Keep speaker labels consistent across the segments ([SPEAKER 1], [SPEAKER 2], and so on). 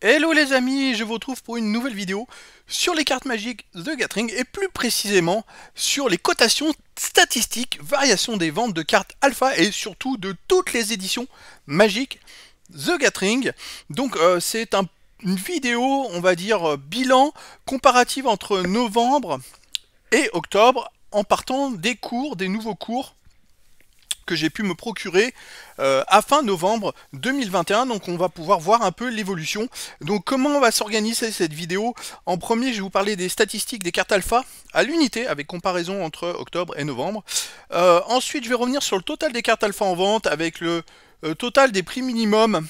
[SPEAKER 1] Hello les amis, je vous retrouve pour une nouvelle vidéo sur les cartes magiques The Gathering et plus précisément sur les cotations statistiques, variations des ventes de cartes alpha et surtout de toutes les éditions magiques The Gathering. Donc euh, c'est une vidéo, on va dire, euh, bilan comparative entre novembre et octobre en partant des cours, des nouveaux cours que j'ai pu me procurer euh, à fin novembre 2021. Donc on va pouvoir voir un peu l'évolution. Donc comment on va s'organiser cette vidéo En premier, je vais vous parler des statistiques des cartes alpha à l'unité avec comparaison entre octobre et novembre. Euh, ensuite, je vais revenir sur le total des cartes alpha en vente avec le euh, total des prix minimum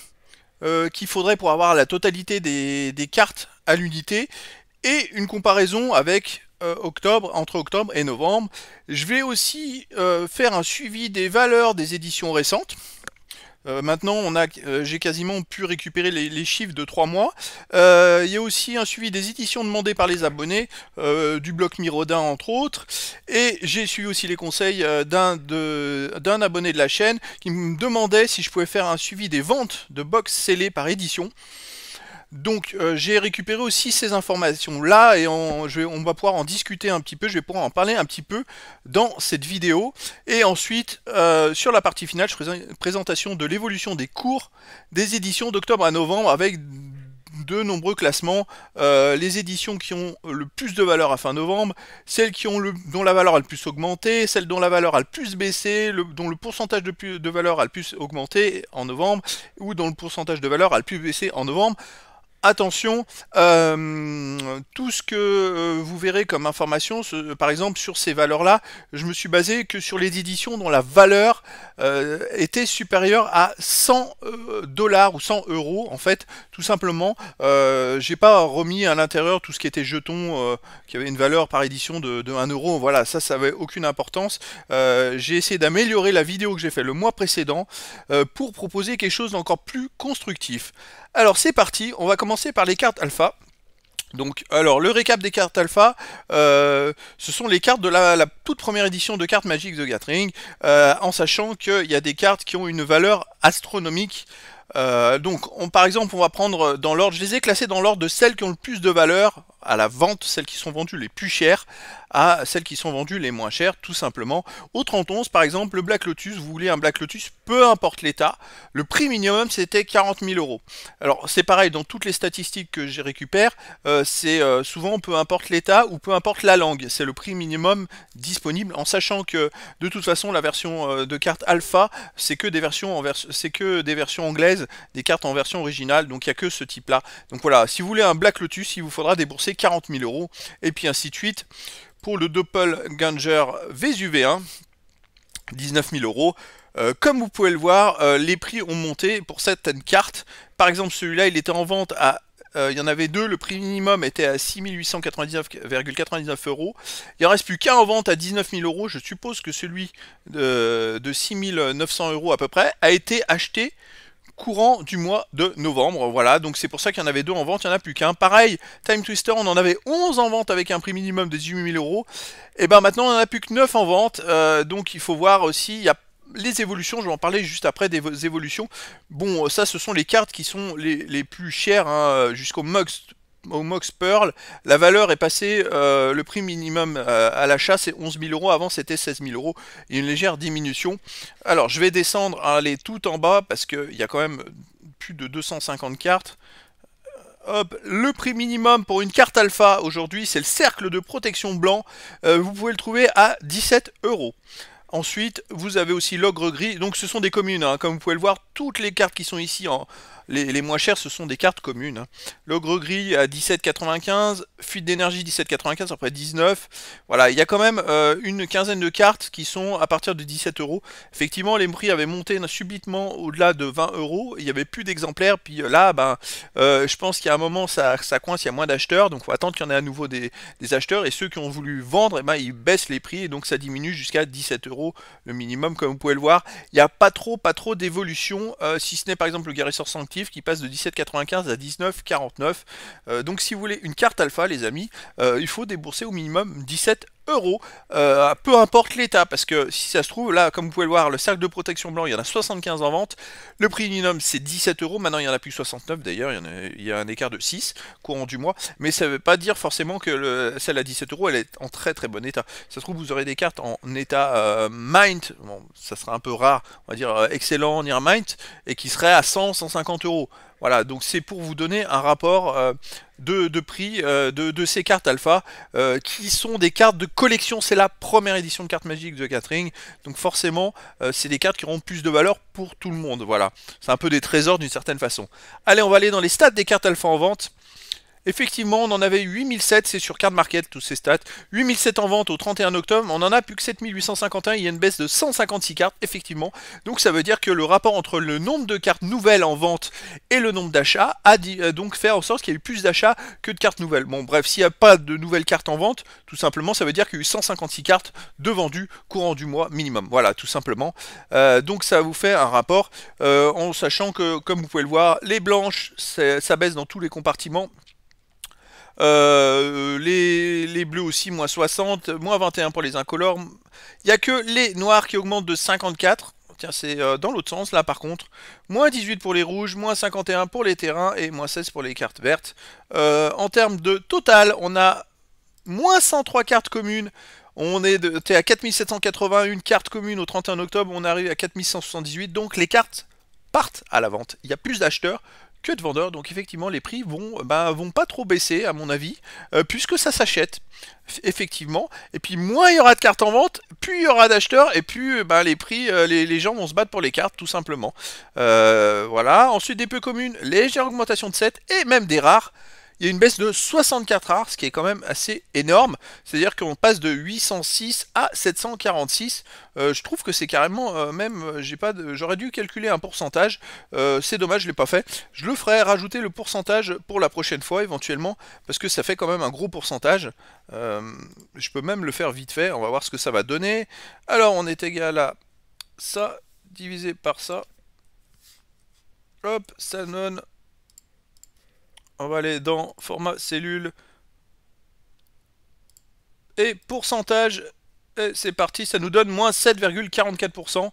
[SPEAKER 1] qu'il faudrait pour avoir la totalité des, des cartes à l'unité et une comparaison avec euh, octobre, entre octobre et novembre. Je vais aussi euh, faire un suivi des valeurs des éditions récentes. Euh, maintenant, on a, j'ai quasiment pu récupérer les, chiffres de trois mois. Il y a aussi un suivi des éditions demandées par les abonnés, du bloc Mirodin entre autres. Et j'ai suivi aussi les conseils d'un, d'un abonné de la chaîne qui me demandait si je pouvais faire un suivi des ventes de box scellées par édition. Donc euh, j'ai récupéré aussi ces informations-là et on, va pouvoir en discuter un petit peu, je vais pouvoir en parler un petit peu dans cette vidéo. Et ensuite, euh, sur la partie finale, je ferai une présentation de l'évolution des cours des éditions d'octobre à novembre avec de nombreux classements. Euh, les éditions qui ont le plus de valeur à fin novembre, celles qui ont le, dont la valeur a le plus augmenté, celles dont la valeur a le plus baissé, dont le pourcentage de valeur a le plus augmenté en novembre, ou dont le pourcentage de valeur a le plus baissé en novembre. Attention, euh, tout ce que euh, vous verrez comme information, par exemple sur ces valeurs-là, je me suis basé que sur les éditions dont la valeur euh, était supérieure à 100 dollars ou 100 euros, en fait, tout simplement. J'ai pas remis à l'intérieur tout ce qui était jetons, qui avait une valeur par édition de, 1 euro. Voilà, ça, ça avait aucune importance. j'ai essayé d'améliorer la vidéo que j'ai fait le mois précédent pour proposer quelque chose d'encore plus constructif. Alors c'est parti, on va commencer par les cartes alpha. Donc, alors, le récap des cartes alpha, euh, ce sont les cartes de la, toute première édition de cartes Magic the Gathering, euh, en sachant qu'il y a des cartes qui ont une valeur astronomique. Euh, donc, on, par exemple, on va prendre dans l'ordre, je les ai classées dans l'ordre de celles qui ont le plus de valeur à la vente celles qui sont vendues les plus chères à celles qui sont vendues les moins chères, tout simplement. Au 31 par exemple, le Black Lotus, vous voulez un Black Lotus, peu importe l'état, le prix minimum c'était 40 000 euros. Alors c'est pareil, dans toutes les statistiques que j'ai récupère, euh, c'est euh, souvent peu importe l'état ou peu importe la langue, c'est le prix minimum disponible, en sachant que de toute façon la version euh, de carte alpha, c'est que des versions en c'est que des versions anglaises, des cartes en version originale, donc il n'y a que ce type là. Donc voilà, si vous voulez un Black Lotus, il vous faudra débourser 40 000 euros, et puis ainsi de suite. Pour le Doppelganger 1 19 000 euros. Euh, comme vous pouvez le voir, euh, les prix ont monté pour certaines cartes. Par exemple, celui-là, il était en vente à... Euh, il y en avait deux, le prix minimum était à 6899,99 euros. Il en reste plus qu'un en vente à 19 000 euros. Je suppose que celui de, de 6900 euros à peu près a été acheté courant du mois de novembre. Voilà, donc c'est pour ça qu'il y en avait deux en vente, il n'y en a plus qu'un. Pareil, Time Twister, on en avait 11 en vente avec un prix minimum de 18 000 euros. Et eh ben maintenant, on n'en a plus que 9 en vente. Euh, donc il faut voir aussi, il y a les évolutions, je vais en parler juste après des évolutions. Bon, ça, ce sont les cartes qui sont les, plus chères hein, jusqu'au Mux au Mox Pearl, la valeur est passée, euh, le prix minimum euh, à l'achat c'est 11 000 euros, avant c'était 16 000 euros, une légère diminution. Alors je vais descendre, aller tout en bas parce qu'il y a quand même plus de 250 cartes. Euh, hop, le prix minimum pour une carte alpha aujourd'hui c'est le cercle de protection blanc, vous pouvez le trouver à 17 euros. Ensuite, vous avez aussi l'ogre gris. Donc, ce sont des communes. Hein. Comme vous pouvez le voir, toutes les cartes qui sont ici, en, les, moins chères, ce sont des cartes communes. Hein. L'ogre gris à 17,95, fuite d'énergie 17,95, après 19. Voilà, il y a quand même euh, une quinzaine de cartes qui sont à partir de 17 euros. Effectivement, les prix avaient monté subitement au-delà de 20 euros, il n'y avait plus d'exemplaires, puis euh, là, ben, euh, je pense qu'il y a un moment, ça, ça coince, il y a moins d'acheteurs, donc faut attendre qu'il y en ait à nouveau des, acheteurs, et ceux qui ont voulu vendre, eh ben, ils baissent les prix, et donc ça diminue jusqu'à 17 euros le minimum, comme vous pouvez le voir. Il n'y a pas trop, pas trop d'évolution euh, si ce n'est par exemple le guérisseur sanctif qui passe de 17,95 à 19,49. Euh, donc si vous voulez une carte alpha, les amis, euh, il faut débourser au minimum 17 euros, peu importe l'état, parce que si ça se trouve, là, comme vous pouvez le voir, le cercle de protection blanc, il y en a 75 en vente, le prix minimum c'est 17 euros, maintenant il n'y en a plus 69 d'ailleurs, il, y a un écart de 6 courant du mois, mais ça ne veut pas dire forcément que celle à 17 euros, elle est en très très bon état. Ça se trouve, vous aurez des cartes en état mind bon, ça sera un peu rare, on va dire excellent near mind et qui serait à 100-150 euros. Voilà, donc c'est pour vous donner un rapport euh, de, prix euh, de, ces cartes alpha, euh, qui sont des cartes de collection. C'est la première édition de cartes magiques de Catherine donc forcément, c'est des cartes qui auront plus de valeur pour tout le monde. Voilà, c'est un peu des trésors d'une certaine façon. Allez, on va aller dans les stats des cartes alpha en vente. Effectivement, on en avait 8007, c'est sur Card Market, tous ces stats. 8007 en vente au 31 octobre, on en a plus que 7851, il y a une baisse de 156 cartes, effectivement. Donc ça veut dire que le rapport entre le nombre de cartes nouvelles en vente et le nombre d'achats a euh, donc fait en sorte qu'il y ait eu plus d'achats que de cartes nouvelles. Bon, bref, s'il n'y a pas de nouvelles cartes en vente, tout simplement, ça veut dire qu'il y a eu 156 cartes de vendues courant du mois minimum. Voilà, tout simplement. Euh, donc ça vous fait un rapport, euh, en sachant que, comme vous pouvez le voir, les blanches, ça baisse dans tous les compartiments. Euh, les, bleus aussi, moins 60, moins 21 pour les incolores. Il n'y a que les noirs qui augmentent de 54. Tiens, c'est euh, dans l'autre sens, là, par contre. Moins 18 pour les rouges, moins 51 pour les terrains et moins 16 pour les cartes vertes. Euh, en termes de total, on a moins 103 cartes communes. On est de, es à 4781 cartes communes au 31 octobre, on arrive à 4178, donc les cartes partent à la vente. Il y a plus d'acheteurs, que de vendeurs. Donc effectivement, les prix vont, euh, bah, vont pas trop baisser, à mon avis, euh, puisque ça s'achète, effectivement. Et puis moins il y aura de cartes en vente, plus il y aura d'acheteurs, et plus ben les prix, les, gens vont se battre pour les cartes, tout simplement. voilà. Ensuite, des peu communes, légère augmentation de 7, et même des rares il y a une baisse de 64 rares, ce qui est quand même assez énorme. C'est-à-dire qu'on passe de 806 à 746. Euh, je trouve que c'est carrément euh, même, euh, j'ai pas, de... j'aurais dû calculer un pourcentage. c'est dommage, je l'ai pas fait. Je le ferai rajouter le pourcentage pour la prochaine fois éventuellement, parce que ça fait quand même un gros pourcentage. je peux même le faire vite fait. On va voir ce que ça va donner. Alors, on est égal à ça divisé par ça. Hop, ça donne on va aller dans format cellule et pourcentage. c'est parti, ça nous donne moins 7,44%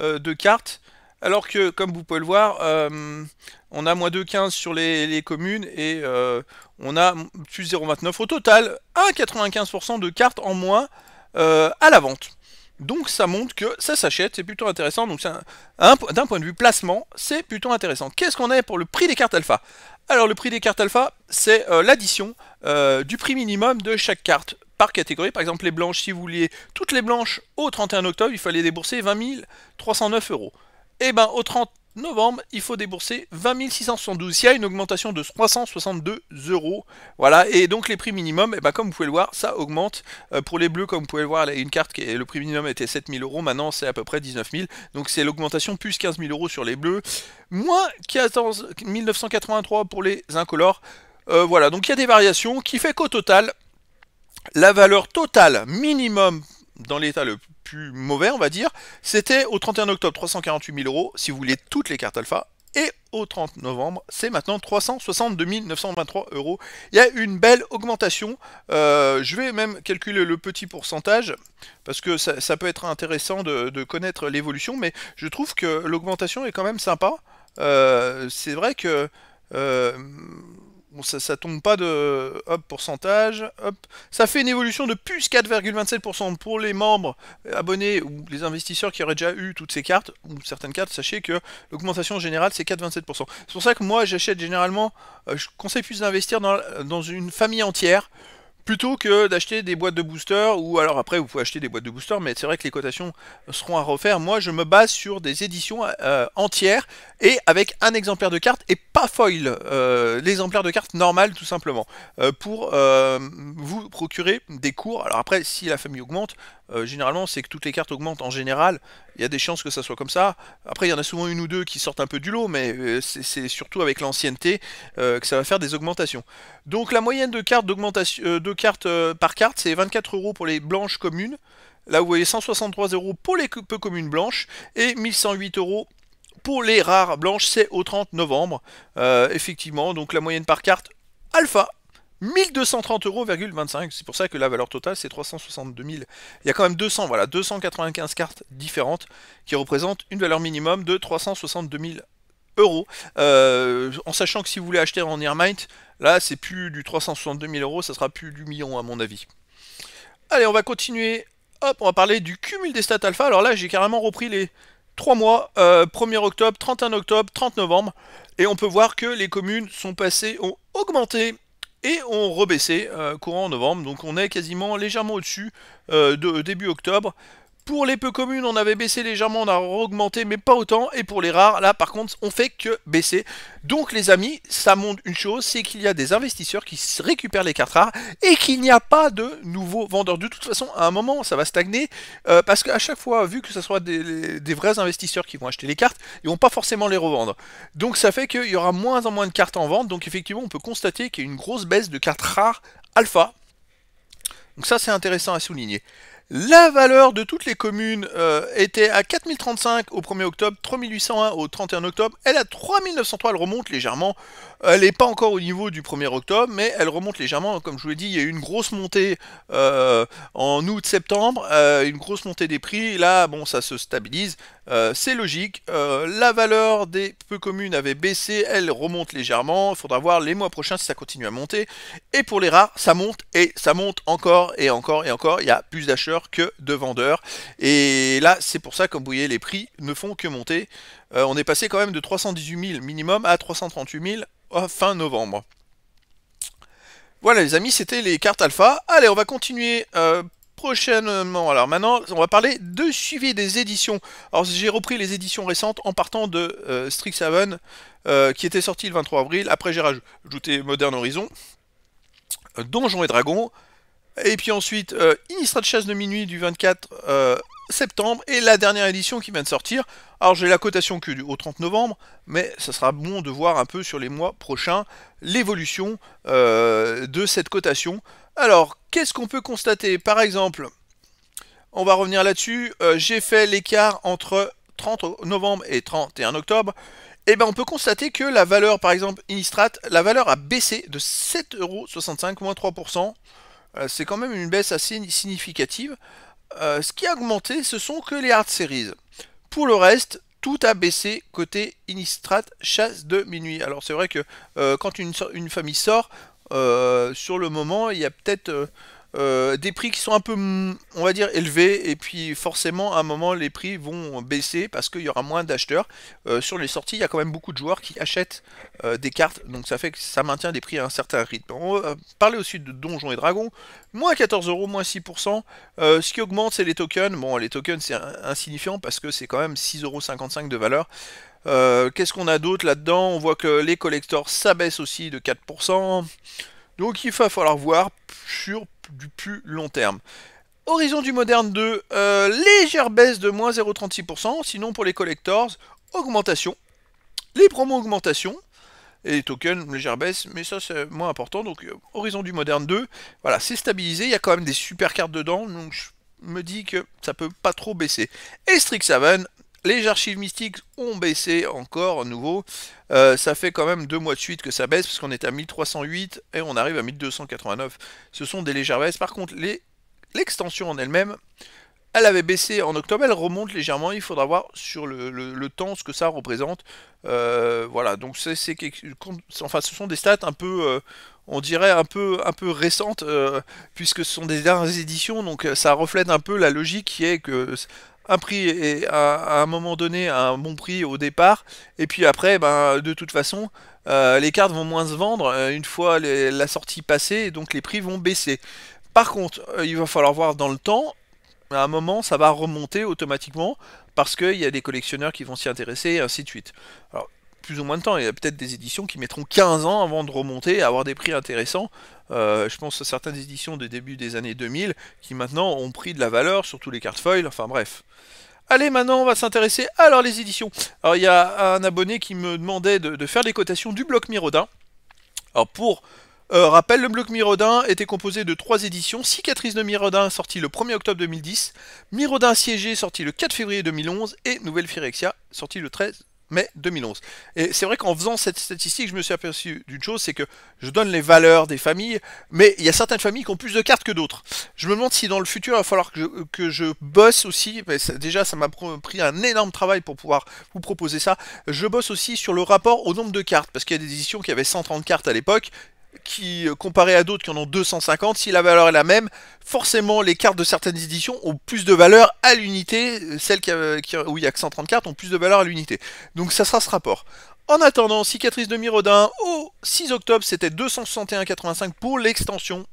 [SPEAKER 1] euh, de cartes. Alors que, comme vous pouvez le voir, euh, on a moins 2,15 sur les, communes et euh, on a plus 0,29 au total, 1,95% de cartes en moins à la vente. Donc ça montre que ça s'achète, c'est plutôt intéressant. Donc d'un point de vue placement, c'est plutôt intéressant. Qu'est-ce qu'on a pour le prix des cartes alpha alors le prix des cartes alpha, c'est euh, l'addition euh, du prix minimum de chaque carte par catégorie. Par exemple les blanches, si vous vouliez toutes les blanches au 31 octobre, il fallait débourser 20 309 euros. Et eh ben au 30 novembre, il faut débourser 20 672. Il y a une augmentation de 362 euros. Voilà, et donc les prix minimum, et eh ben comme vous pouvez le voir, ça augmente. Euh, pour les bleus, comme vous pouvez le voir, une carte, qui est, le prix minimum était 7 euros, maintenant c'est à peu près 19 000. Donc c'est l'augmentation plus 15 000 euros sur les bleus, moins 14 983 pour les incolores. Euh, voilà, donc il y a des variations qui fait qu'au total, la valeur totale minimum dans l'état le plus plus mauvais, on va dire, c'était au 31 octobre 348 000 euros si vous voulez toutes les cartes alpha. Et au 30 novembre, c'est maintenant 362 923 euros. Il y a une belle augmentation. Euh, je vais même calculer le petit pourcentage parce que ça, peut être intéressant de, connaître l'évolution. Mais je trouve que l'augmentation est quand même sympa. Euh, c'est vrai que euh, Bon, ça, tombe pas de hop pourcentage, hop. Ça fait une évolution de plus 4,27% pour les membres, euh, abonnés ou les investisseurs qui auraient déjà eu toutes ces cartes, ou certaines cartes, sachez que l'augmentation générale c'est 4,27%. C'est pour ça que moi j'achète généralement, euh, je conseille plus d'investir dans, euh, une famille entière plutôt que d'acheter des boîtes de booster ou alors après vous pouvez acheter des boîtes de booster mais c'est vrai que les cotations seront à refaire. Moi je me base sur des éditions euh, entières et avec un exemplaire de carte et pas foil, euh, l'exemplaire de carte normal tout simplement, euh, pour vous procurer des cours. Alors après si la famille augmente, euh, généralement, c'est que toutes les cartes augmentent en général. Il y a des chances que ça soit comme ça. Après, il y en a souvent une ou deux qui sortent un peu du lot, mais euh, c'est surtout avec l'ancienneté euh, que ça va faire des augmentations. Donc la moyenne de cartes, d'augmentation, de cartes par carte, c'est 24 euros pour les blanches communes. Là, vous voyez 163 euros pour les peu communes blanches et 1108 euros pour les rares blanches. C'est au 30 novembre, effectivement. Donc la moyenne par carte, alpha. 1230 euros, C'est pour ça que la valeur totale, c'est 362 000. Il y a quand même 200, voilà, 295 cartes différentes qui représentent une valeur minimum de 362 000 euros. Euh, en sachant que si vous voulez acheter en mind là, c'est plus du 362 000 euros, ça sera plus du million, à mon avis. Allez, on va continuer. Hop, on va parler du cumul des stats alpha. Alors là, j'ai carrément repris les, 3 mois, 1er euh, octobre, 31 octobre, 30 novembre, et on peut voir que les communes sont passées, ont augmenté et on rebaissé euh, courant novembre. Donc on est quasiment légèrement au-dessus euh, de début octobre pour les peu communes, on avait baissé légèrement, on a augmenté, mais pas autant. Et pour les rares, là, par contre, on fait que baisser. Donc, les amis, ça montre une chose, c'est qu'il y a des investisseurs qui récupèrent les cartes rares et qu'il n'y a pas de nouveaux vendeurs. De toute façon, à un moment, ça va stagner euh, parce qu'à chaque fois, vu que ce soit des, vrais investisseurs qui vont acheter les cartes, ils vont pas forcément les revendre. Donc, ça fait qu'il y aura moins en moins de cartes en vente. Donc, effectivement, on peut constater qu'il y a une grosse baisse de cartes rares alpha. Donc ça c'est intéressant à souligner. La valeur de toutes les communes euh, était à 4035 au 1er octobre, 3801 au 31 octobre. Elle a à 3903, elle remonte légèrement elle n'est pas encore au niveau du 1er octobre, mais elle remonte légèrement. Comme je vous l'ai dit, il y a eu une grosse montée euh, en août-septembre, euh, une grosse montée des prix. Là, bon, ça se stabilise. Euh, c'est logique. la valeur des peu communes avait baissé, elle remonte légèrement. Il faudra voir les mois prochains si ça continue à monter. Et pour les rares, ça monte et ça monte encore et encore et encore. Il y a plus d'acheteurs que de vendeurs. Et là, c'est pour ça, comme vous voyez, les prix ne font que monter. on est passé quand même de 318 000 minimum à 338 000 Oh, fin novembre. Voilà les amis, c'était les cartes alpha. Allez, on va continuer euh, prochainement. Alors maintenant, on va parler de suivi des éditions. Alors j'ai repris les éditions récentes en partant de euh, Strixhaven, euh, qui était sorti le 23 avril. Après j'ai rajouté Modern Horizon, Donjons et Dragons, et puis ensuite, euh, Inistrat chasse de minuit du 24 euh, septembre. Et la dernière édition qui vient de sortir. Alors j'ai la cotation que du, 30 novembre, mais ça sera bon de voir un peu sur les mois prochains l'évolution euh, de cette cotation. Alors, qu'est-ce qu'on peut constater Par exemple, on va revenir là-dessus, j'ai fait l'écart entre 30 novembre et 31 octobre. Et eh bien, on peut constater que la valeur, par exemple, Inistrat, la valeur a baissé de 7,65€ moins 3%. Euh, c'est quand même une baisse assez significative. Euh, ce qui a augmenté, ce sont que les hard series. Pour le reste, tout a baissé côté Inistrat chasse de minuit. Alors c'est vrai que euh, quand une, famille sort, sur le moment, il y a peut-être euh, des prix qui sont un peu, mm, on va dire, élevés, et puis forcément, à un moment, les prix vont baisser parce qu'il y aura moins d'acheteurs. Euh, sur les sorties, il y a quand même beaucoup de joueurs qui achètent euh, des cartes, donc ça fait que ça maintient des prix à un certain rythme. On va parler aussi de Donjons et Dragons, moins 14 euros, moins 6%. ce qui augmente, c'est les tokens. Bon, les tokens, c'est insignifiant parce que c'est quand même 6,55€ de valeur. qu'est-ce qu'on a d'autre là-dedans On voit que les collectors s'abaissent aussi de 4%. Donc il va falloir voir sur du plus long terme. Horizon du Moderne 2, euh, légère baisse de moins 0,36%, sinon pour les collectors, augmentation. Les promos augmentation, et les tokens, légère baisse, mais ça c'est moins important. Donc euh, Horizon du Moderne 2, voilà, c'est stabilisé, il y a quand même des super cartes dedans, donc je me dis que ça peut pas trop baisser. Et Strixhaven, les archives mystiques ont baissé encore à nouveau. Euh, ça fait quand même deux mois de suite que ça baisse, parce qu'on est à 1308 et on arrive à 1289. Ce sont des légères baisses. Par contre, l'extension en elle-même, elle avait baissé en octobre, elle remonte légèrement. Il faudra voir sur le, temps ce que ça représente. Euh, voilà, donc enfin, ce sont des stats un peu, euh, on dirait un peu, un peu récentes, puisque ce sont des dernières éditions, donc ça reflète un peu la logique qui est que un prix et à, un moment donné un bon prix au départ et puis après ben, de toute façon euh, les cartes vont moins se vendre euh, une fois la sortie passée donc les prix vont baisser par contre euh, il va falloir voir dans le temps à un moment ça va remonter automatiquement parce qu'il y a des collectionneurs qui vont s'y intéresser et ainsi de suite alors plus ou moins de temps, il y a peut-être des éditions qui mettront 15 ans avant de remonter, et avoir des prix intéressants euh, je pense à certaines éditions des début des années 2000, qui maintenant ont pris de la valeur, sur tous les cartes foil, enfin bref. Allez, maintenant, on va s'intéresser alors, les éditions. Alors, il y a un abonné qui me demandait de, faire les cotations du bloc Mirodin. Alors, pour euh, rappel, le bloc Mirodin était composé de trois éditions. Cicatrice de Mirodin, sorti le 1er octobre 2010, Mirodin siégé, sorti le 4 février 2011, et Nouvelle Phyrexia, sorti le 13 mai 2011. Et c'est vrai qu'en faisant cette statistique, je me suis aperçu d'une chose, c'est que je donne les valeurs des familles, mais il y a certaines familles qui ont plus de cartes que d'autres. Je me demande si dans le futur, il va falloir que je, que je bosse aussi, mais déjà ça m'a pris un énorme travail pour pouvoir vous proposer ça, je bosse aussi sur le rapport au nombre de cartes, parce qu'il y a des éditions qui avaient 130 cartes à l'époque, qui, euh, comparé à d'autres qui en ont 250, si la valeur est la même, forcément les cartes de certaines éditions ont plus de valeur à l'unité, euh, celles euh, qui, où il n'y a que 130 cartes ont plus de valeur à l'unité. Donc ça sera ce rapport. En attendant, cicatrice de Mirodin au 6 octobre, c'était 261,85 pour l'extension.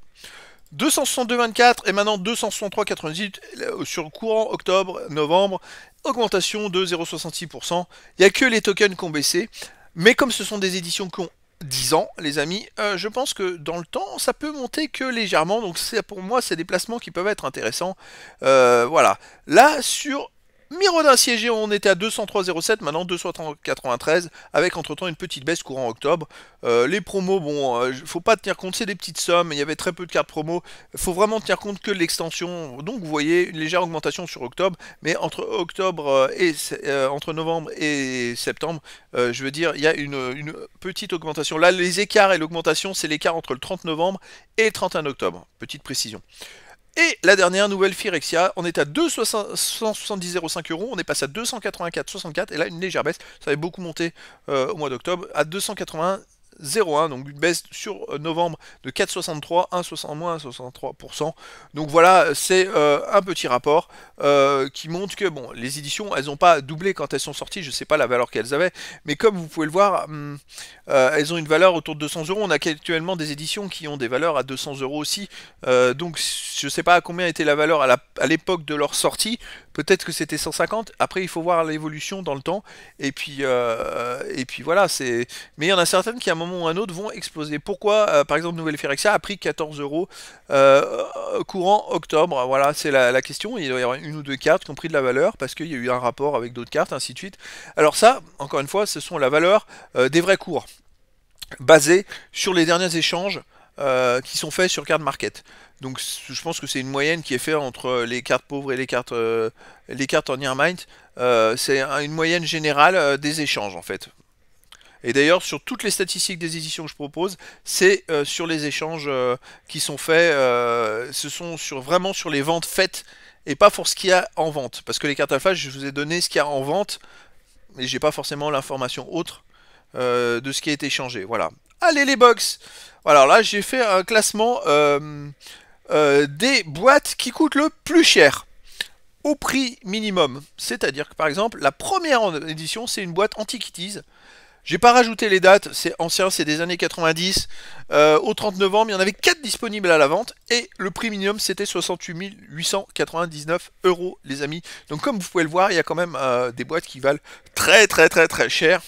[SPEAKER 1] 262,24 et maintenant 263,98 sur courant octobre, novembre, augmentation de 0,66%. Il n'y a que les tokens qui ont baissé. Mais comme ce sont des éditions qui ont 10 ans, les amis, euh, je pense que dans le temps, ça peut monter que légèrement. Donc c'est pour moi, c'est des placements qui peuvent être intéressants. Euh, voilà. Là, sur Mirodin siégé, on était à 203,07, maintenant 293, avec entre-temps une petite baisse courant octobre. Euh, les promos, bon, ne euh, faut pas tenir compte, c'est des petites sommes, il y avait très peu de cartes promo, faut vraiment tenir compte que l'extension, donc vous voyez une légère augmentation sur octobre, mais entre octobre euh, et entre novembre et septembre, je veux dire, il y a une, petite augmentation. Là, les écarts et l'augmentation, c'est l'écart entre le 30 novembre et le 31 octobre, petite précision. Et la dernière nouvelle Phyrexia, on est à 270,05 euros, on est passé à 284,64 et là une légère baisse, ça avait beaucoup monté euh, au mois d'octobre à 281. 0,1, donc une baisse sur euh, novembre de 4,63, 1,60 moins 1,63%. Donc voilà, c'est euh, un petit rapport euh, qui montre que bon, les éditions, elles n'ont pas doublé quand elles sont sorties, je ne sais pas la valeur qu'elles avaient, mais comme vous pouvez le voir, hum, elles ont une valeur autour de 200 euros. On a actuellement des éditions qui ont des valeurs à 200 euros aussi, donc je ne sais pas à combien était la valeur à l'époque de leur sortie, Peut-être que c'était 150. Après, il faut voir l'évolution dans le temps. Et puis, euh, et puis voilà. C'est. Mais il y en a certaines qui, à un moment ou à un autre, vont exploser. Pourquoi, euh, par exemple, Nouvelle Phyrexia a pris 14 euros euh, courant octobre Voilà, c'est la, la, question. Il doit y avoir une ou deux cartes qui ont pris de la valeur parce qu'il y a eu un rapport avec d'autres cartes, ainsi de suite. Alors ça, encore une fois, ce sont la valeur des vrais cours basés sur les derniers échanges euh, qui sont faits sur carte market. Donc je pense que c'est une moyenne qui est faite entre les cartes pauvres et les cartes, euh, les cartes en Nearmind. mind euh, c'est une moyenne générale des échanges en fait. Et d'ailleurs sur toutes les statistiques des éditions que je propose, c'est sur les échanges qui sont faits, ce sont sur, vraiment sur les ventes faites et pas pour ce qu'il y a en vente. Parce que les cartes alpha, je vous ai donné ce qu'il y a en vente, mais j'ai pas forcément l'information autre de ce qui a été changé. Voilà. Allez les box alors là, j'ai fait un classement euh, euh, des boîtes qui coûtent le plus cher au prix minimum. C'est-à-dire que par exemple, la première édition, c'est une boîte Antiquities. J'ai pas rajouté les dates, c'est ancien, c'est des années 90. Euh, au 30 novembre, il y en avait 4 disponibles à la vente et le prix minimum c'était 68 899 euros, les amis. Donc, comme vous pouvez le voir, il y a quand même des boîtes qui valent très très très très cher.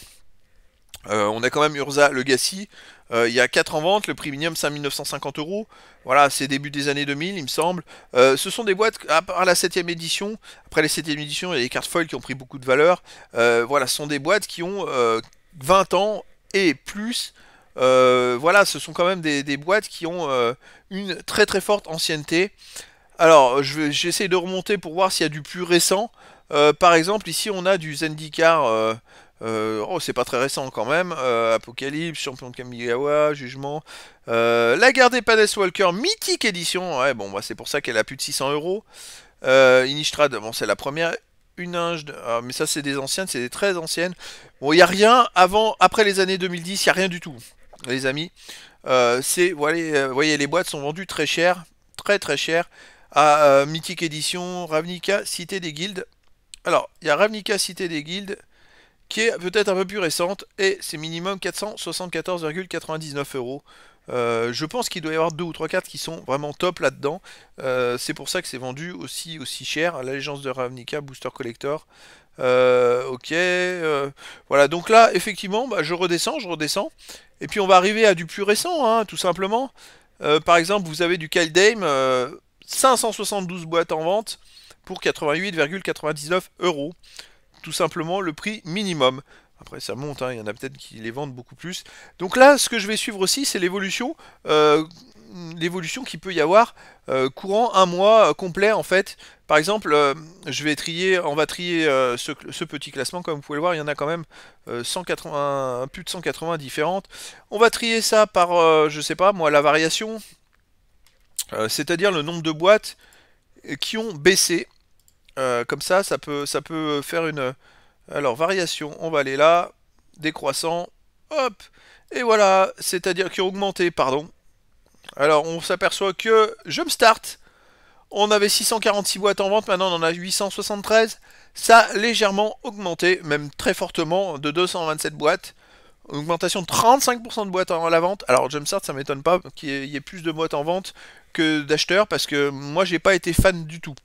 [SPEAKER 1] Euh, on a quand même Urza Legacy. Euh, il y a 4 en vente, le prix minimum 5950 euros. Voilà, c'est début des années 2000, il me semble. Euh, ce sont des boîtes, à part la 7ème édition, après les 7ème édition, il y a les cartes foil qui ont pris beaucoup de valeur. voilà, ce sont des boîtes qui ont 20 ans et plus. voilà, ce sont quand même des, boîtes qui ont une très très forte ancienneté. Alors, j'essaie de remonter pour voir s'il y a du plus récent. par exemple, ici on a du Zendikar euh, oh, c'est pas très récent quand même. Euh, Apocalypse, Champion de Kamigawa, Jugement. Euh, la Garde des Panes Walker, mythique édition. Ouais, bon, bah, c'est pour ça qu'elle a plus de 600 euros. Innistrad, bon, c'est la première. Une inge, ah, mais ça, c'est des anciennes, c'est des très anciennes. Bon, il n'y a rien avant, après les années 2010, il n'y a rien du tout, les amis. c'est, vous voyez, les boîtes sont vendues très chères, très très chères. à Mythique Édition, Ravnica, Cité des Guildes. Alors, il y a Ravnica, Cité des Guildes, qui est peut-être un peu plus récente, et c'est minimum 474,99 euros. Euh, je pense qu'il doit y avoir deux ou trois cartes qui sont vraiment top là-dedans. Euh, c'est pour ça que c'est vendu aussi aussi cher. L'allégeance de Ravnica, Booster Collector. Euh, ok. voilà, donc là, effectivement, bah, je redescends, je redescends. Et puis on va arriver à du plus récent, hein, tout simplement. par exemple, vous avez du Kaldheim, 572 boîtes en vente pour 88,99 euros tout simplement le prix minimum. Après, ça monte, hein, il y en a peut-être qui les vendent beaucoup plus. Donc là, ce que je vais suivre aussi, c'est l'évolution. Euh, l'évolution qui peut y avoir euh, courant un mois euh, complet en fait. Par exemple, je vais trier, on va trier ce, petit classement, comme vous pouvez le voir, il y en a quand même 180, plus de 180 différentes. On va trier ça par, je sais pas moi, la variation, c'est-à-dire le nombre de boîtes qui ont baissé euh, comme ça, ça peut, ça peut faire une... Alors, variation, on va aller là, décroissant, hop, et voilà, c'est-à-dire qu'ils a augmenté, pardon. Alors, on s'aperçoit que je me start, on avait 646 boîtes en vente, maintenant on en a 873. Ça a légèrement augmenté, même très fortement, de 227 boîtes augmentation de 35% de boîtes en la vente. Alors Jumpstart, ça m'étonne pas qu'il y ait plus de boîtes en vente que d'acheteurs parce que moi j'ai pas été fan du tout.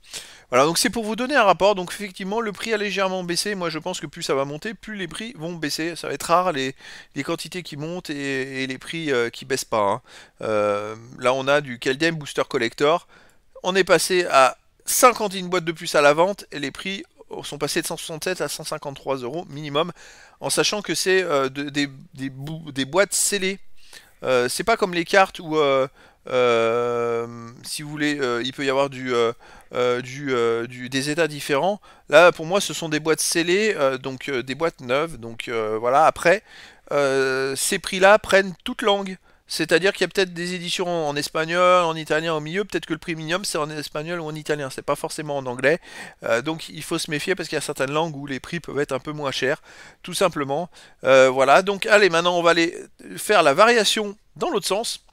[SPEAKER 1] Voilà, donc c'est pour vous donner un rapport. Donc effectivement, le prix a légèrement baissé. Moi je pense que plus ça va monter, plus les prix vont baisser. Ça va être rare les, quantités qui montent et, les prix euh, qui baissent pas. Hein. Euh, là on a du Caldem Booster Collector. On est passé à 51 boîtes de plus à la vente et les prix sont passés de 167 à 153 euros minimum, en sachant que c'est euh, des, des, des, boîtes scellées. Euh, c'est pas comme les cartes où, euh, si vous voulez, il peut y avoir du, du, des états différents. Là, pour moi, ce sont des boîtes scellées, donc des boîtes neuves. Donc voilà, après, ces prix-là prennent toute langue. C'est-à-dire qu'il y a peut-être des éditions en espagnol, en italien au milieu, peut-être que le prix minimum c'est en espagnol ou en italien, c'est pas forcément en anglais. Euh, donc il faut se méfier parce qu'il y a certaines langues où les prix peuvent être un peu moins chers, tout simplement. Euh, voilà, donc allez, maintenant on va aller faire la variation dans l'autre sens.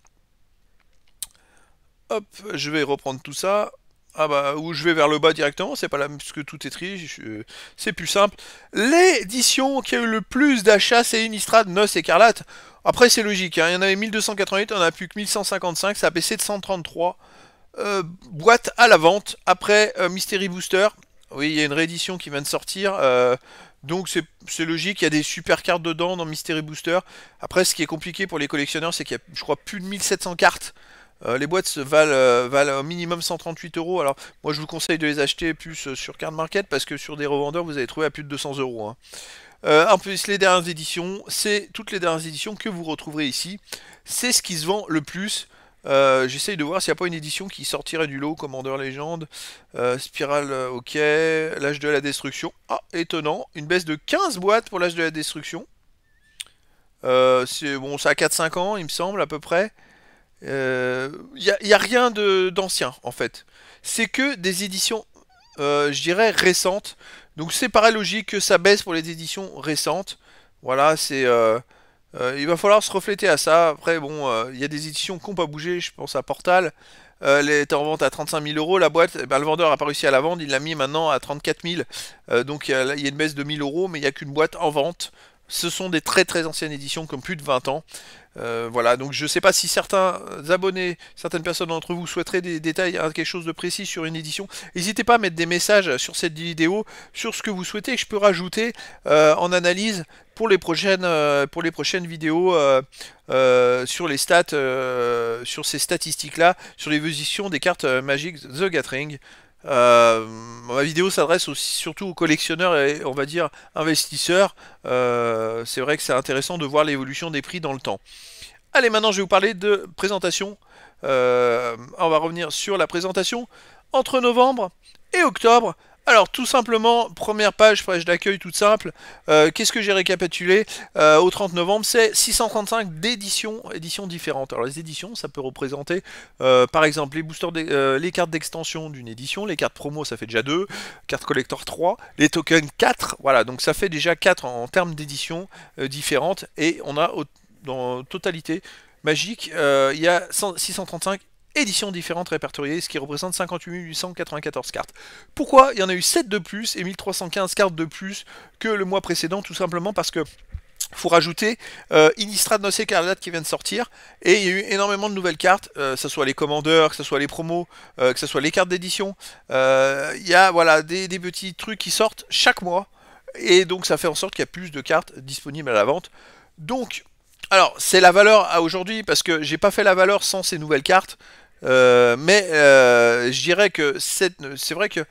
[SPEAKER 1] Hop, je vais reprendre tout ça ah bah, ou je vais vers le bas directement, c'est pas là, parce que tout est tri, euh, c'est plus simple. L'édition qui a eu le plus d'achats, c'est Unistrad Noce Écarlate. Après, c'est logique, hein. il y en avait 1288, on en a plus que 1155, ça a baissé de 133 euh, boîtes à la vente. Après, euh, Mystery Booster, oui, il y a une réédition qui vient de sortir, euh, donc c'est logique, il y a des super cartes dedans dans Mystery Booster. Après, ce qui est compliqué pour les collectionneurs, c'est qu'il y a, je crois, plus de 1700 cartes euh, les boîtes valent, euh, valent, au minimum 138 euros. Alors, moi, je vous conseille de les acheter plus euh, sur Card Market parce que sur des revendeurs, vous allez trouver à plus de 200 euros. Hein. en plus, les dernières éditions, c'est toutes les dernières éditions que vous retrouverez ici. C'est ce qui se vend le plus. J'essaye de voir s'il n'y a pas une édition qui sortirait du lot. Commandeur Légende, Spirale, ok. L'âge de la destruction. Ah, étonnant. Une baisse de 15 boîtes pour l'âge de la destruction. c'est bon, ça a 4-5 ans, il me semble, à peu près. Il euh, n'y a, rien d'ancien en fait. C'est que des éditions, euh, je dirais, récentes. Donc c'est pareil logique que ça baisse pour les éditions récentes. Voilà, c'est... Euh, il va falloir se refléter à ça. Après, bon, il y a des éditions qu'on n'ont pas bougé. Je pense à Portal. elle est en vente à 35 000 euros. La boîte, eh ben, le vendeur a pas réussi à la vendre. Il l'a mis maintenant à 34 000. donc il y, a une baisse de 1000 euros, mais il n'y a qu'une boîte en vente. Ce sont des très très anciennes éditions comme plus de 20 ans. Euh, voilà, donc je ne sais pas si certains abonnés, certaines personnes d'entre vous souhaiteraient des détails, hein, quelque chose de précis sur une édition. N'hésitez pas à mettre des messages sur cette vidéo, sur ce que vous souhaitez que je peux rajouter euh, en analyse pour les prochaines, euh, pour les prochaines vidéos sur les stats, sur ces statistiques-là, sur les positions des cartes magiques The Gathering. Euh, ma vidéo s'adresse aussi surtout aux collectionneurs et on va dire investisseurs. Euh, c'est vrai que c'est intéressant de voir l'évolution des prix dans le temps. Allez, maintenant je vais vous parler de présentation. Euh, on va revenir sur la présentation entre novembre et octobre. Alors tout simplement, première page, page d'accueil toute simple, euh, qu'est-ce que j'ai récapitulé euh, au 30 novembre C'est 635 d'éditions, éditions différentes. Alors les éditions, ça peut représenter euh, par exemple les boosters, les cartes d'extension d'une édition, les cartes promo ça fait déjà deux cartes collector 3, les tokens 4, voilà, donc ça fait déjà 4 en, termes d'éditions différentes, et on a en dans totalité magique, il y a 635 éditions différentes répertoriées, ce qui représente 58 894 cartes. Pourquoi il y en a eu 7 de plus et 1315 cartes de plus que le mois précédent Tout simplement parce que faut rajouter euh, Innistrad Noce qui vient de sortir et il y a eu énormément de nouvelles cartes, euh, que ce soit les commandeurs, que ce soit les promos, euh, que ce soit les cartes d'édition. Euh, il y a voilà des, petits trucs qui sortent chaque mois et donc ça fait en sorte qu'il y a plus de cartes disponibles à la vente. Donc alors c'est la valeur à aujourd'hui parce que j'ai pas fait la valeur sans ces nouvelles cartes. Euh, mais euh, je dirais que c'est vrai que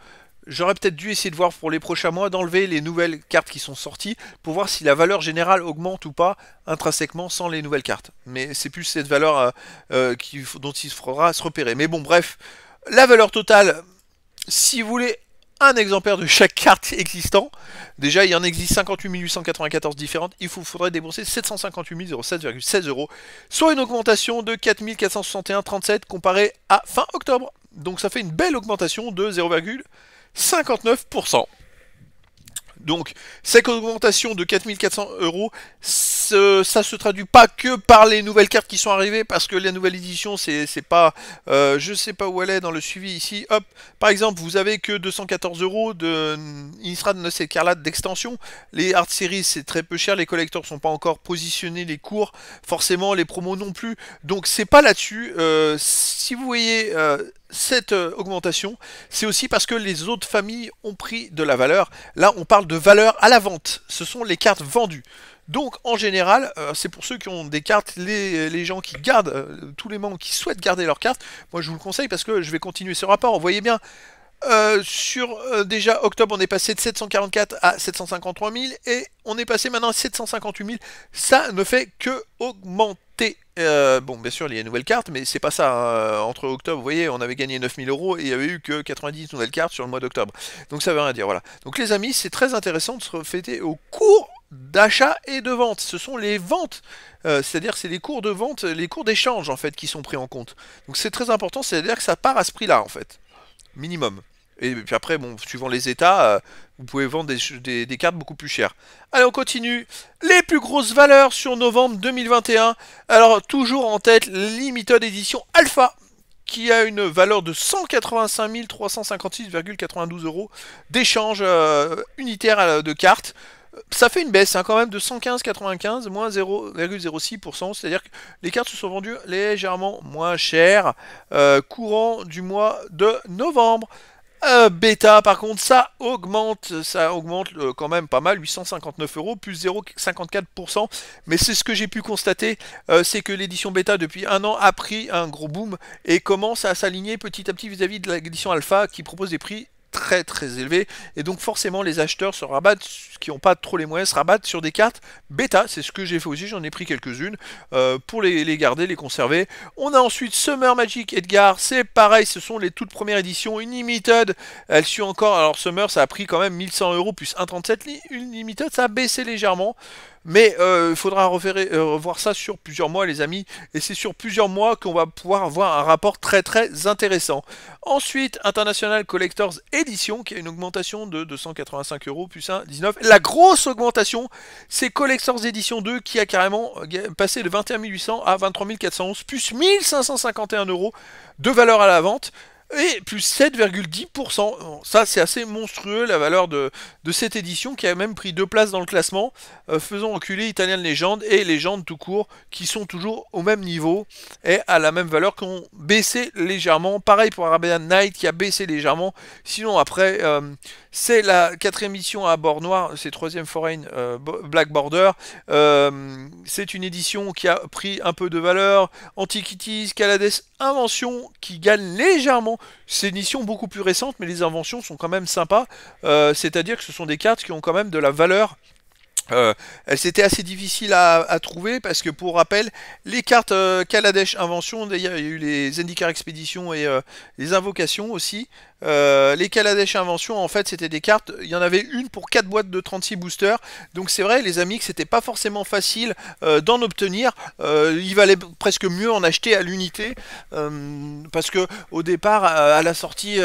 [SPEAKER 1] j'aurais peut-être dû essayer de voir pour les prochains mois d'enlever les nouvelles cartes qui sont sorties pour voir si la valeur générale augmente ou pas intrinsèquement sans les nouvelles cartes. Mais c'est plus cette valeur euh, qui, dont il faudra se repérer. Mais bon, bref, la valeur totale, si vous voulez un exemplaire de chaque carte existant. Déjà, il y en existe 58 894 différentes. Il vous faudrait débourser 758 07,16 euros, soit une augmentation de 446137 comparé à fin octobre. Donc ça fait une belle augmentation de 0,59%. Donc, cette augmentation de 4400 euros, ça se traduit pas que par les nouvelles cartes qui sont arrivées, parce que la nouvelle édition, c'est pas... Euh, je sais pas où elle est dans le suivi ici. Hop, par exemple, vous avez que 214 euros de Innistrad Noce Écarlate d'extension. Les Hard Series, c'est très peu cher. Les collecteurs sont pas encore positionnés, les cours, forcément, les promos non plus. Donc, c'est pas là-dessus. Euh, si vous voyez... Euh, cette euh, augmentation, c'est aussi parce que les autres familles ont pris de la valeur. Là, on parle de valeur à la vente. Ce sont les cartes vendues. Donc, en général, euh, c'est pour ceux qui ont des cartes, les, gens qui gardent, euh, tous les membres qui souhaitent garder leurs cartes, moi je vous le conseille parce que je vais continuer ce rapport. Vous voyez bien, sur déjà octobre, on est passé de 744 à 753 000 et on est passé maintenant à 758 000. Ça ne fait que augmenter. Euh, bon, bien sûr, il y a une nouvelles cartes, mais c'est pas ça. Hein. Entre octobre, vous voyez, on avait gagné 9000 euros et il y avait eu que 90 nouvelles cartes sur le mois d'octobre. Donc ça veut rien dire, voilà. Donc les amis, c'est très intéressant de se fêter au cours d'achat et de vente. Ce sont les ventes, euh, c'est-à-dire c'est les cours de vente, les cours d'échange en fait qui sont pris en compte. Donc c'est très important, c'est-à-dire que ça part à ce prix-là en fait, minimum. Et puis après, bon, suivant les états, euh, vous pouvez vendre des, cartes beaucoup plus chères. Allez, on continue. Les plus grosses valeurs sur novembre 2021. Alors, toujours en tête, Limited Edition Alpha, qui a une valeur de 185 356,92 euros d'échange euh, unitaire euh, de cartes. Ça fait une baisse hein, quand même de 115,95, moins 0,06%. C'est-à-dire que les cartes se sont vendues légèrement moins chères euh, courant du mois de novembre. Beta, euh, bêta, par contre, ça augmente, ça augmente euh, quand même pas mal, 859 euros, plus 0,54%. Mais c'est ce que j'ai pu constater, euh, c'est que l'édition bêta depuis un an a pris un gros boom et commence à s'aligner petit à petit vis à -vis de l'édition alpha qui propose des prix très très élevé et donc forcément les acheteurs se rabattent, qui n'ont pas trop les moyens, se rabattent sur des cartes bêta, c'est ce que j'ai fait aussi, j'en ai pris quelques-unes, euh, pour les, les, garder, les conserver. On a ensuite Summer Magic Edgar, c'est pareil, ce sont les toutes premières éditions, Unlimited, elle suit encore, alors Summer ça a pris quand même 1100 euros plus 1,37, Unlimited ça a baissé légèrement, mais euh, il faudra euh, revoir ça sur plusieurs mois, les amis. Et c'est sur plusieurs mois qu'on va pouvoir avoir un rapport très très intéressant. Ensuite, International Collectors Edition, qui a une augmentation de 285 euros, plus 1, 19. La grosse augmentation, c'est Collectors Edition 2, qui a carrément euh, passé de 21 800 à 23 411, plus 1551 euros de valeur à la vente et plus 7,10%. Ça, c'est assez monstrueux la valeur de, de, cette édition qui a même pris deux places dans le classement, euh, faisant enculer Italian Legend et Legend tout court qui sont toujours au même niveau et à la même valeur qu'on baissé légèrement. Pareil pour Arabian Night qui a baissé légèrement. Sinon, après, euh, c'est la quatrième édition à bord noir, c'est troisième Foreign euh, Black Border. c'est une édition qui a pris un peu de valeur. Antiquities, Calades, Invention qui gagne légèrement c'est une édition beaucoup plus récente, mais les inventions sont quand même sympas. Euh, c'est-à-dire que ce sont des cartes qui ont quand même de la valeur c'était euh, elle assez difficile à, trouver parce que pour rappel, les cartes euh, Kaladesh Invention, il y a eu les Indicar Expédition et euh, les Invocations aussi. les Kaladesh Invention, en fait, c'était des cartes, il y en avait une pour 4 boîtes de 36 boosters. Donc c'est vrai, les amis, que c'était pas forcément facile d'en obtenir. il valait presque mieux en acheter à l'unité parce que au départ, à, la sortie,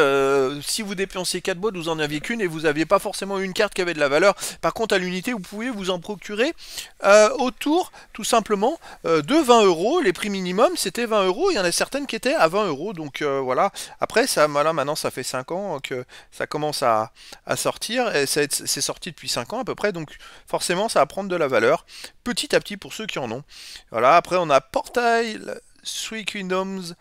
[SPEAKER 1] si vous dépensiez 4 boîtes, vous en aviez qu'une et vous n'aviez pas forcément une carte qui avait de la valeur. Par contre, à l'unité, vous pouvez vous en procurer euh, autour tout simplement euh, de 20 euros. Les prix minimum c'était 20 euros, il y en a certaines qui étaient à 20 euros. Donc euh, voilà, après ça, voilà, maintenant ça fait 5 ans que ça commence à, sortir. Et c'est sorti depuis 5 ans à peu près, donc forcément ça va prendre de la valeur petit à petit pour ceux qui en ont. Voilà, après on a Portail, Sweet Kingdoms.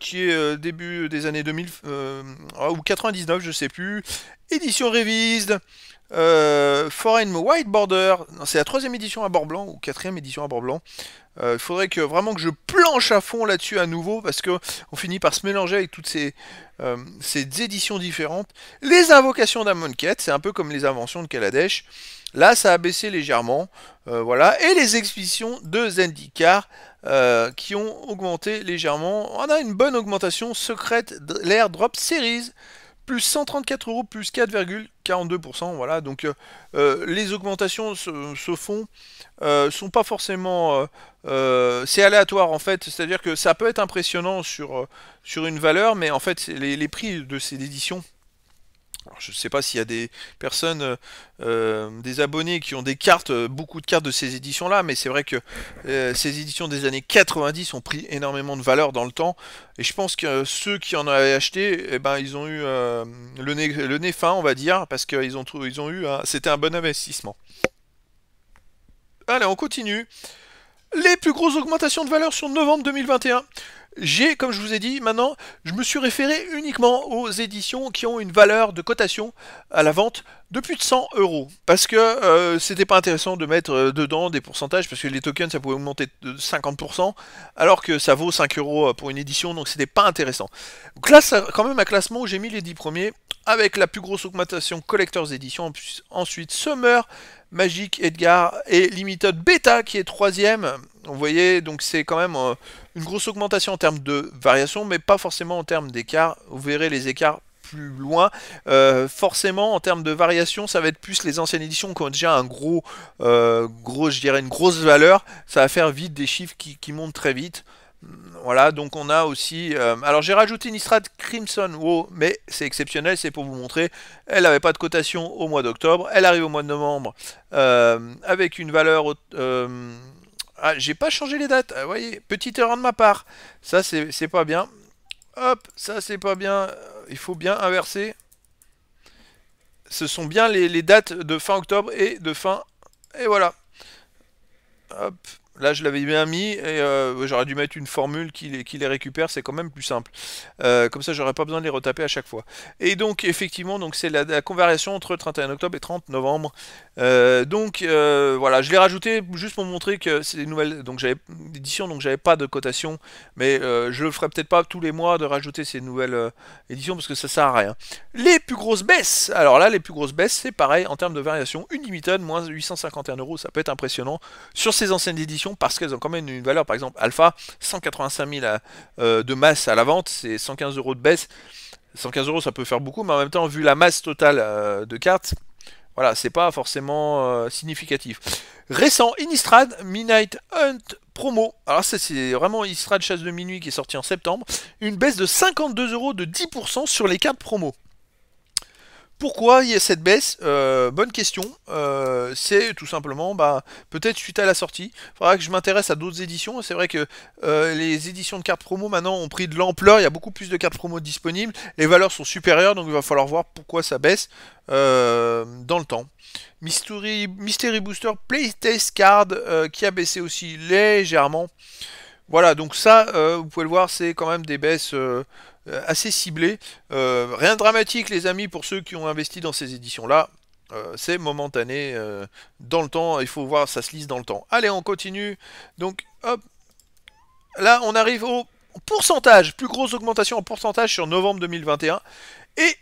[SPEAKER 1] qui est début des années 2000 ou 99, je sais plus, Édition révisée, euh, Foreign White Border, c'est la troisième édition à bord blanc ou quatrième édition à bord blanc. Euh, il faudrait que vraiment que je planche à fond là-dessus à nouveau parce que on finit par se mélanger avec toutes ces, euh, ces éditions différentes. Les invocations d'Amonkhet, c'est un peu comme les inventions de Kaladesh. Là, ça a baissé légèrement, voilà. Et les expéditions de Zendikar qui ont augmenté légèrement. On a une bonne augmentation secrète l'air Drop Series plus 134 euros, plus 4,42%. Voilà, donc euh, euh, les augmentations se, font, euh, sont pas forcément. c'est aléatoire en fait, c'est-à-dire que ça peut être impressionnant sur, sur une valeur, mais en fait, les prix de ces éditions je ne sais pas s'il y a des personnes, euh, euh, des abonnés qui ont des cartes, euh, beaucoup de cartes de ces éditions-là, mais c'est vrai que ces éditions des années 90 ont pris énormément de valeur dans le temps. Et je pense que ceux qui en avaient acheté, eh ben, ils ont eu le, nez, fin, on va dire, parce qu'ils ont, ils ont eu. C'était un bon investissement. Allez, on continue. Les plus grosses augmentations de valeur sur novembre 2021. J'ai, comme je vous ai dit, maintenant, je me suis référé uniquement aux éditions qui ont une valeur de cotation à la vente de plus de 100 euros. Parce que euh, c'était pas intéressant de mettre euh, dedans des pourcentages, parce que les tokens, ça pouvait augmenter de 50%, alors que ça vaut 5 euros euh, pour une édition, donc c'était pas intéressant. Donc là, quand même un classement où j'ai mis les 10 premiers, avec la plus grosse augmentation Collectors Edition, ensuite Summer, Magic, Edgar et Limited Beta qui est troisième. Vous voyez, donc c'est quand même une grosse augmentation en termes de variation, mais pas forcément en termes d'écart. Vous verrez les écarts plus loin. Euh, forcément, en termes de variation, ça va être plus les anciennes éditions qui ont déjà un gros, euh, gros je dirais une grosse valeur. Ça va faire vite des chiffres qui, montent très vite. Voilà, donc on a aussi... Euh, alors j'ai rajouté une Nistrad Crimson WoW, mais c'est exceptionnel, c'est pour vous montrer. Elle n'avait pas de cotation au mois d'octobre, elle arrive au mois de novembre avec une valeur ah, j'ai pas changé les dates. Vous ah, voyez, petite erreur de ma part. Ça, c'est pas bien. Hop, ça, c'est pas bien. Il faut bien inverser. Ce sont bien les, les dates de fin octobre et de fin... Et voilà. Hop. Là, je l'avais bien mis et euh, j'aurais dû mettre une formule qui les, récupère, c'est quand même plus simple. Euh, comme ça, j'aurais pas besoin de les retaper à chaque fois. Et donc, effectivement, donc c'est la, la entre 31 octobre et 30 novembre. Euh, donc, voilà, je l'ai rajouté juste pour montrer que c'est des nouvelles donc j'avais éditions, donc j'avais pas de cotation, mais je le ferai peut-être pas tous les mois de rajouter ces nouvelles éditions parce que ça sert à rien. Les plus grosses baisses, alors là, les plus grosses baisses, c'est pareil en termes de variation. Une moins 851 euros, ça peut être impressionnant sur ces anciennes éditions parce qu'elles ont quand même une valeur. Par exemple, Alpha, 185 000 euh, de masse à la vente, c'est 115 euros de baisse. 115 euros, ça peut faire beaucoup, mais en même temps, vu la masse totale euh, de cartes, voilà, c'est pas forcément euh, significatif. Récent, Innistrad, Midnight Hunt promo. Alors ça, c'est vraiment Innistrad chasse de minuit qui est sorti en septembre. Une baisse de 52 euros de 10% sur les cartes promo. Pourquoi il y a cette baisse euh, Bonne question. Euh, c'est tout simplement, bah, peut-être suite à la sortie. Il faudra que je m'intéresse à d'autres éditions. C'est vrai que euh, les éditions de cartes promo maintenant ont pris de l'ampleur. Il y a beaucoup plus de cartes promo disponibles. Les valeurs sont supérieures, donc il va falloir voir pourquoi ça baisse dans le temps. Mystery, Mystery Booster Playtest Card qui a baissé aussi légèrement. Voilà, donc ça, euh, vous pouvez le voir, c'est quand même des baisses euh, assez ciblées. Euh, rien de dramatique, les amis, pour ceux qui ont investi dans ces éditions-là. c'est momentané dans le temps. Il faut voir, ça se lisse dans le temps. Allez, on continue. Donc, hop. Là, on arrive au pourcentage. Plus grosse augmentation en pourcentage sur novembre 2021. Et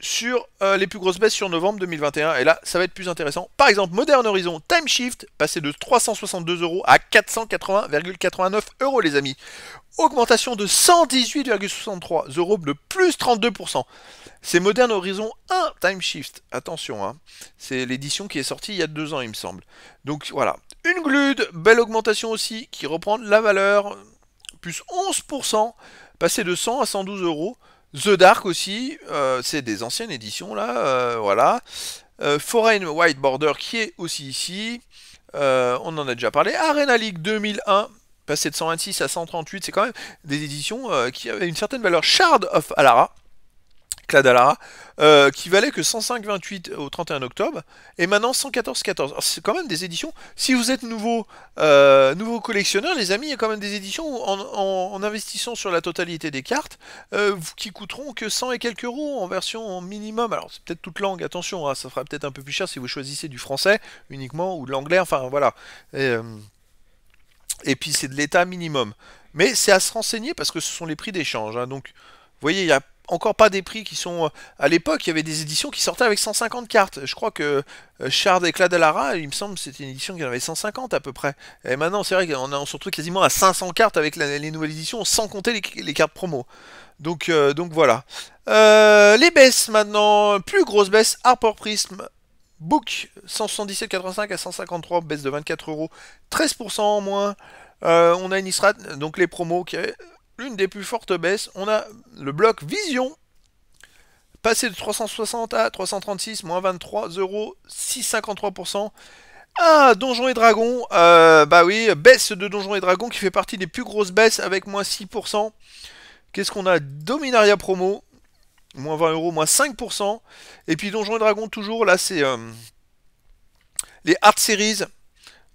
[SPEAKER 1] sur euh, les plus grosses baisses sur novembre 2021. Et là, ça va être plus intéressant. Par exemple, Modern Horizon Time Shift, passé de 362 euros à 480,89 euros, les amis. Augmentation de 118,63 euros de plus 32%. C'est Modern Horizon 1 Time Shift. Attention, hein. c'est l'édition qui est sortie il y a deux ans, il me semble. Donc voilà. Une glude, belle augmentation aussi, qui reprend la valeur, plus 11%, passé de 100 à 112 euros. The Dark aussi, euh, c'est des anciennes éditions là, euh, voilà. Euh, Foreign White Border qui est aussi ici. on en a déjà parlé. Arena League 2001, passé de 126 à 138, c'est quand même des éditions qui avaient une certaine valeur. Shard of Alara, Cladalara, euh, qui valait que 105,28 au 31 octobre, et maintenant 114,14. C'est quand même des éditions. Si vous êtes nouveau, euh, nouveau collectionneur, les amis, il y a quand même des éditions en, investissant sur la totalité des cartes, euh, qui coûteront que 100 et quelques euros en version minimum. Alors c'est peut-être toute langue, attention, hein, ça fera peut-être un peu plus cher si vous choisissez du français uniquement ou de l'anglais, enfin voilà. Et, puis c'est de l'état minimum. Mais c'est à se renseigner parce que ce sont les prix d'échange. Hein. donc, vous voyez, il y a encore pas des prix qui sont. Euh, à l'époque, il y avait des éditions qui sortaient avec 150 cartes. Je crois que euh, Shard et d'Alara, il me semble, c'était une édition qui en avait 150 à peu près. Et maintenant, c'est vrai qu'on se retrouve quasiment à 500 cartes avec les nouvelles éditions, sans compter les, cartes promo. Donc, euh, donc voilà. les baisses maintenant. Plus grosse baisse, Harper Prism. Book 177,85 à 153, baisse de 24 euros, 13% en moins. on a une donc les promos qui l'une des plus fortes baisses. On a le bloc Vision, passé de 360 à 336, moins 23 euros, 6,53%. Ah, donjon et Dragons, euh, bah oui, baisse de Donjons et Dragons qui fait partie des plus grosses baisses avec moins 6%. Qu'est-ce qu'on a Dominaria promo, moins 20 euros, moins 5%. Et puis Donjons et Dragons toujours, là c'est euh, les Art Series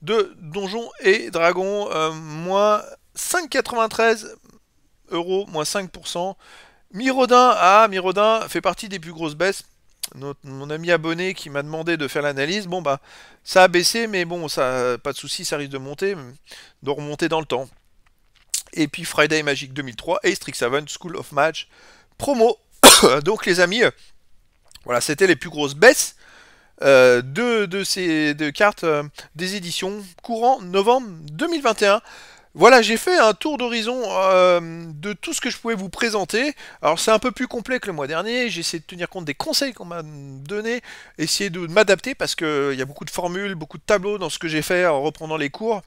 [SPEAKER 1] de Donjons et Dragons, euh, moins 5,93 euros, moins 5%. Mirodin, ah, Mirodin fait partie des plus grosses baisses. mon ami abonné qui m'a demandé de faire l'analyse, bon bah ça a baissé, mais bon, ça pas de souci, ça risque de monter, de remonter dans le temps. Et puis Friday Magic 2003 et Strixhaven School of Match promo. Donc les amis, voilà, c'était les plus grosses baisses euh, de, ces deux cartes euh, des éditions courant novembre 2021. Voilà, j'ai fait un tour d'horizon euh, de tout ce que je pouvais vous présenter. Alors c'est un peu plus complet que le mois dernier, j'ai essayé de tenir compte des conseils qu'on m'a donnés, essayer de m'adapter parce qu'il euh, y a beaucoup de formules, beaucoup de tableaux dans ce que j'ai fait en reprenant les cours.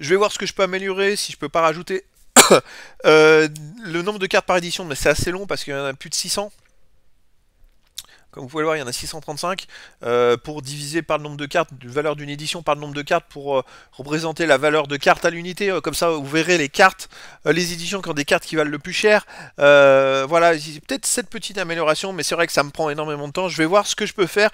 [SPEAKER 1] Je vais voir ce que je peux améliorer, si je peux pas rajouter euh, le nombre de cartes par édition, mais c'est assez long parce qu'il y en a plus de 600. Comme vous pouvez le voir, il y en a 635. Euh, pour diviser par le nombre de cartes, la valeur d'une édition par le nombre de cartes, pour euh, représenter la valeur de cartes à l'unité. Euh, comme ça, vous verrez les cartes, les éditions qui ont des cartes qui valent le plus cher. voilà, peut-être cette petite amélioration, mais c'est vrai que ça me prend énormément de temps. Je vais voir ce que je peux faire.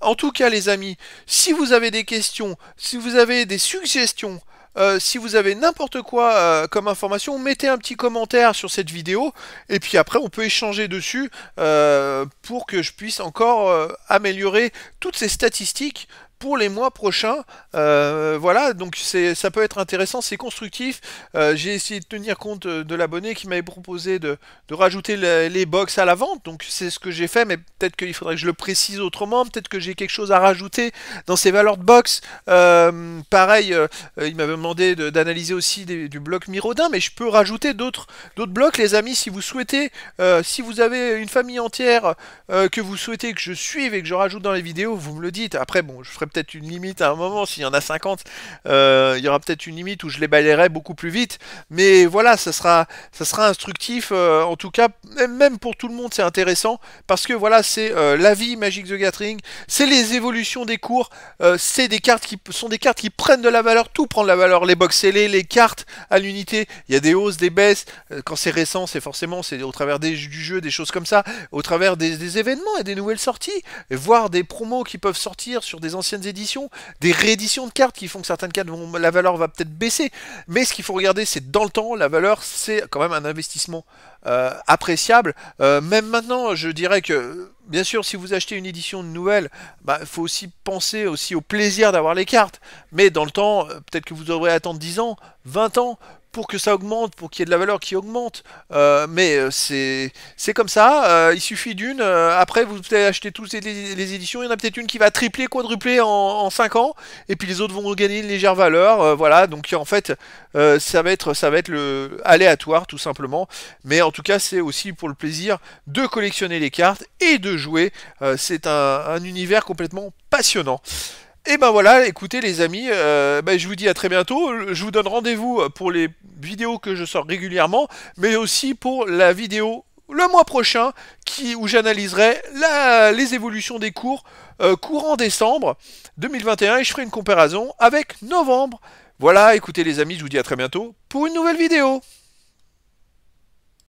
[SPEAKER 1] En tout cas, les amis, si vous avez des questions, si vous avez des suggestions, euh, si vous avez n'importe quoi euh, comme information, mettez un petit commentaire sur cette vidéo, et puis après on peut échanger dessus euh, pour que je puisse encore améliorer toutes ces statistiques pour les mois prochains. Euh, voilà, donc ça peut être intéressant, c'est constructif. Euh, j'ai essayé de tenir compte de, l'abonné qui m'avait proposé de, rajouter les box à la vente, donc c'est ce que j'ai fait, mais peut-être qu'il faudrait que je le précise autrement, peut-être que j'ai quelque chose à rajouter dans ces valeurs de box. Euh, pareil, il m'avait demandé d'analyser aussi du bloc Mirodin, mais je peux rajouter d'autres blocs, les amis, si vous souhaitez, si vous avez une famille entière que vous souhaitez que je suive et que je rajoute dans les vidéos, vous me le dites. Après, bon, je ferai peut-être une limite à un moment, s'il y en a 50, euh, il y aura peut-être une limite où je les balayerai beaucoup plus vite. Mais voilà, ça sera, ça sera instructif, euh, en tout cas, même pour tout le monde, c'est intéressant, parce que voilà, c'est euh, la vie Magic the Gathering, c'est les évolutions des cours, c'est des cartes qui sont des cartes qui prennent de la valeur, tout prend de la valeur, les box scellés, les cartes à l'unité, il y a des hausses, des baisses, quand c'est récent, c'est forcément c'est au travers du jeu, des choses comme ça, au travers des, des événements et des nouvelles sorties, voire des promos qui peuvent sortir sur des anciens éditions, des rééditions de cartes qui font que certaines cartes, vont, la valeur va peut-être baisser. Mais ce qu'il faut regarder, c'est dans le temps, la valeur, c'est quand même un investissement euh, appréciable. Euh, même maintenant, je dirais que, bien sûr, si vous achetez une édition nouvelle, bah, il faut aussi penser aussi au plaisir d'avoir les cartes. Mais dans le temps, euh, peut-être que vous devrez attendre 10 ans, 20 ans pour que ça augmente, pour qu'il y ait de la valeur qui augmente. Euh, mais euh, c'est c'est comme ça, euh, il suffit d'une. après, vous pouvez acheter toutes les, éditions, il y en a peut-être une qui va tripler, quadrupler en, cinq 5 ans, et puis les autres vont gagner une légère valeur. voilà, donc en fait, ça, va être, ça va être le aléatoire tout simplement. Mais en tout cas, c'est aussi pour le plaisir de collectionner les cartes et de jouer. c'est un, un univers complètement passionnant. Et ben voilà, écoutez les amis, euh, ben, je vous dis à très bientôt. Je vous donne rendez-vous pour les vidéos que je sors régulièrement, mais aussi pour la vidéo le mois prochain où j'analyserai les évolutions des cours euh, courant décembre 2021 et je ferai une comparaison avec novembre. Voilà, écoutez les amis, je vous dis à très bientôt pour une nouvelle vidéo.